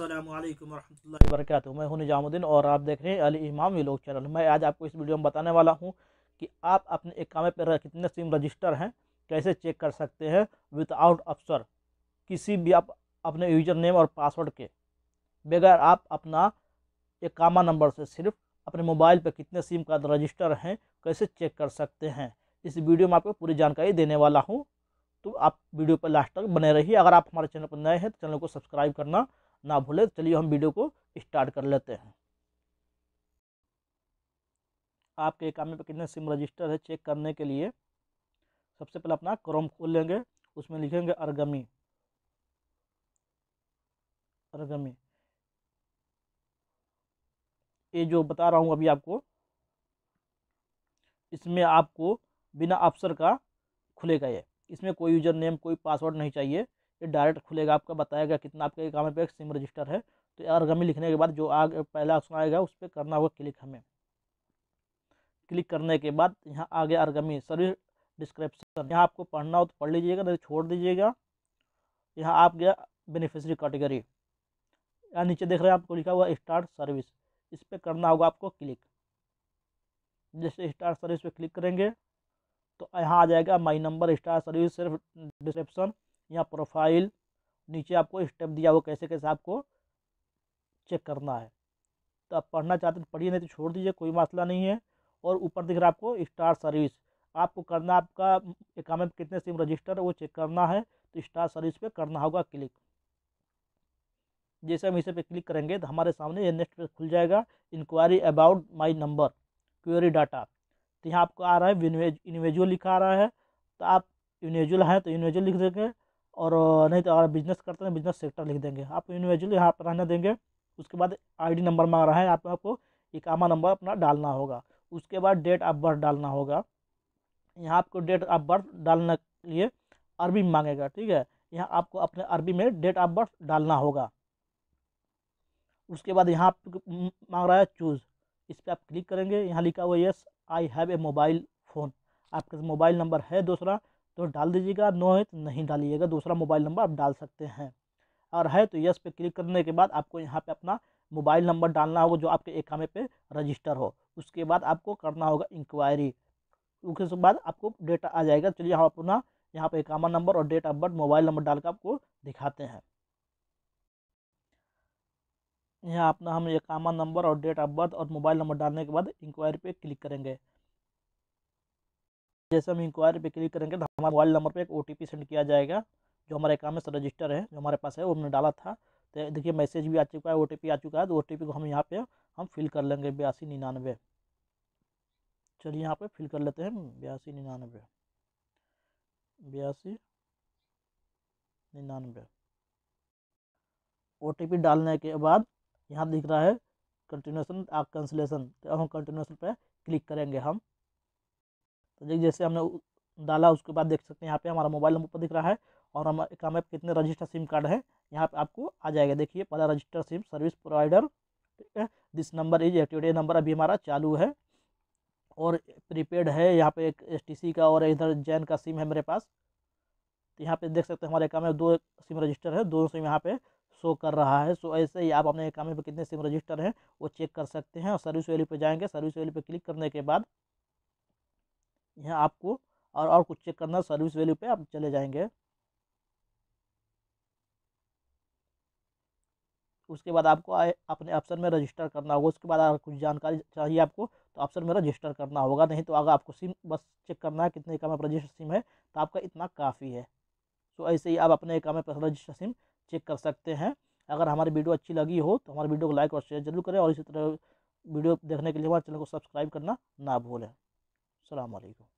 अल्लाम वरहमल वर्क मैं हूं निजामुद्दीन और आप देख रहे हैं अली इमाम लोग चैनल मैं आज आपको इस वीडियो में बताने वाला हूं कि आप अपने कामे पर कितने सिम रजिस्टर हैं कैसे चेक कर सकते हैं विदाउट अफसर किसी भी आप अपने यूजर नेम और पासवर्ड के बगैर आप अपना कामा नंबर से सिर्फ अपने मोबाइल पर कितने सिम का रजिस्टर हैं कैसे चेक कर सकते हैं इस वीडियो में आपको पूरी जानकारी देने वाला हूँ तो आप वीडियो पर लास्ट तक बने रहिए अगर आप हमारे चैनल पर नए हैं तो चैनल को सब्सक्राइब करना ना भूलें तो चलिए हम वीडियो को स्टार्ट कर लेते हैं आपके काम पर कितने सिम रजिस्टर है चेक करने के लिए सबसे पहले अपना क्रोम खोल लेंगे उसमें लिखेंगे अरगमी अरगमी ये जो बता रहा हूँ अभी आपको इसमें आपको बिना अफसर का खुलेगा ये इसमें कोई यूजर नेम कोई पासवर्ड नहीं चाहिए ये डायरेक्ट खुलेगा आपका बताएगा कितना आपके काम पे एक सिम रजिस्टर है तो आरगमी लिखने के बाद जो आग पहला ऑप्शन आएगा उस पर करना होगा क्लिक हमें क्लिक करने के बाद यहाँ आगे आरगमी सर्विस डिस्क्रिप्शन यहाँ आपको पढ़ना हो तो पढ़ लीजिएगा नहीं तो छोड़ दीजिएगा यहाँ आप गया बेनिफिशरी कैटेगरी यहाँ नीचे देख रहे हैं आपको लिखा हुआ स्टार्ट सर्विस इस पर करना होगा आपको क्लिक जैसे स्टार सर्विस पे क्लिक करेंगे तो यहाँ आ जाएगा माई नंबर स्टार सर्विस सिर्फ डिस्क्रिप्शन या प्रोफाइल नीचे आपको स्टेप दिया हुआ कैसे कैसे आपको चेक करना है तो आप पढ़ना चाहते हैं तो पढ़िए नहीं तो छोड़ दीजिए कोई मसला नहीं है और ऊपर दिख रहा है आपको स्टार सर्विस आपको करना आपका अकाउंट में कितने सिम रजिस्टर है वो चेक करना है तो स्टार सर्विस पे करना होगा क्लिक जैसे हम इसे पे क्लिक करेंगे तो हमारे सामने ये नेक्स्ट पेज खुल जाएगा inquiry about my number query data तो यहाँ आपको आ रहा है इन्वेजुअल लिखा आ रहा है तो आप इन्वेजुअल हैं तो इन्वेजुअल लिख देंगे और नहीं तो अगर बिजनेस करते हैं बिजनेस तो सेक्टर लिख देंगे आप इंडिविजुअल यहाँ पर रहने देंगे उसके बाद आईडी नंबर मांग रहा है आप आपको इकामा नंबर अपना डालना होगा उसके बाद डेट ऑफ बर्थ डालना होगा यहाँ आपको डेट ऑफ बर्थ डालने के लिए अरबी मांगेगा ठीक है यहाँ आपको अपने अरबी में डेट ऑफ बर्थ डालना होगा उसके बाद यहाँ मांग रहा है चूज़ इस पर आप क्लिक करेंगे यहाँ लिखा हुआ yes I have a mobile phone आपके मोबाइल नंबर है दूसरा तो डाल दीजिएगा नो है तो नहीं डालिएगा दूसरा मोबाइल नंबर आप डाल सकते हैं और है तो यस पे क्लिक करने के बाद आपको यहाँ पे अपना मोबाइल नंबर डालना होगा जो आपके एकामे पे रजिस्टर हो उसके बाद आपको करना होगा इंक्वायरी उसके बाद आपको डेटा आ जाएगा चलिए हम अपना यहाँ पर एकामा नंबर और date of birth mobile number डाल कर आपको दिखाते हैं यहाँ अपना हम एकामा नंबर और डेट ऑफ बर्थ और मोबाइल नंबर डालने के बाद इंक्वायरी पर क्लिक करेंगे जैसे हम इंक्वायरी पे क्लिक करेंगे तो हमारे मोबाइल नंबर पे एक ओ सेंड किया जाएगा जो हमारे काम में रजिस्टर है जो हमारे पास है वो हमने डाला था तो देखिए मैसेज भी आ चुका है ओ आ चुका है तो ओ को हम यहाँ पर हम फिल कर लेंगे बयासी निन्यानवे चलिए यहाँ पर फिल कर लेते हैं बयासी निन्यानवे बयासी निन्यानवे ओ डालने के बाद यहाँ दिख रहा है कंटिन्यूसन आप कंसलेसन तो हम कंटिन्यूसन पर क्लिक करेंगे हम तो देखिए जैसे हमने डाला उसके बाद देख सकते हैं यहाँ पे हमारा मोबाइल नंबर दिख रहा है और हम काम है कितने रजिस्टर सिम कार्ड है यहाँ पे आपको आ जाएगा देखिए पहला रजिस्टर सिम सर्विस प्रोवाइडर ठीक है दिस नंबर इज एक्टिवेट ये नंबर अभी हमारा चालू है और प्रीपेड है यहाँ पे एक एस का और इधर जैन का सिम है मेरे पास तो यहाँ पे देख सकते हैं हमारे काम में दो सिम रजिस्टर है दोनों सिम यहाँ पे शो कर रहा है सो ऐसे ही आप अपने काम में कितने सिम रजिस्टर हैं वो चेक कर सकते हैं और सर्विस वैली पे जाएंगे सर्विस वैली पे क्लिक करने के बाद यहाँ आपको और और कुछ चेक करना सर्विस वैल्यू पे आप चले जाएंगे उसके बाद आपको अपने ऑप्शन में रजिस्टर करना होगा उसके बाद अगर कुछ जानकारी चाहिए आपको तो ऑप्शन में रजिस्टर करना होगा नहीं तो अगर आपको सिम बस चेक करना है कितने का में रजिस्टर सिम है तो आपका इतना काफ़ी है तो ऐसे ही आप अपने काम में रजिस्टर सिम चेक कर सकते हैं अगर हमारी वीडियो अच्छी लगी हो तो हमारे वीडियो को लाइक और शेयर जरूर करें और इसी तरह वीडियो देखने के लिए हमारे चैनल को सब्सक्राइब करना ना भूलें السلام عليكم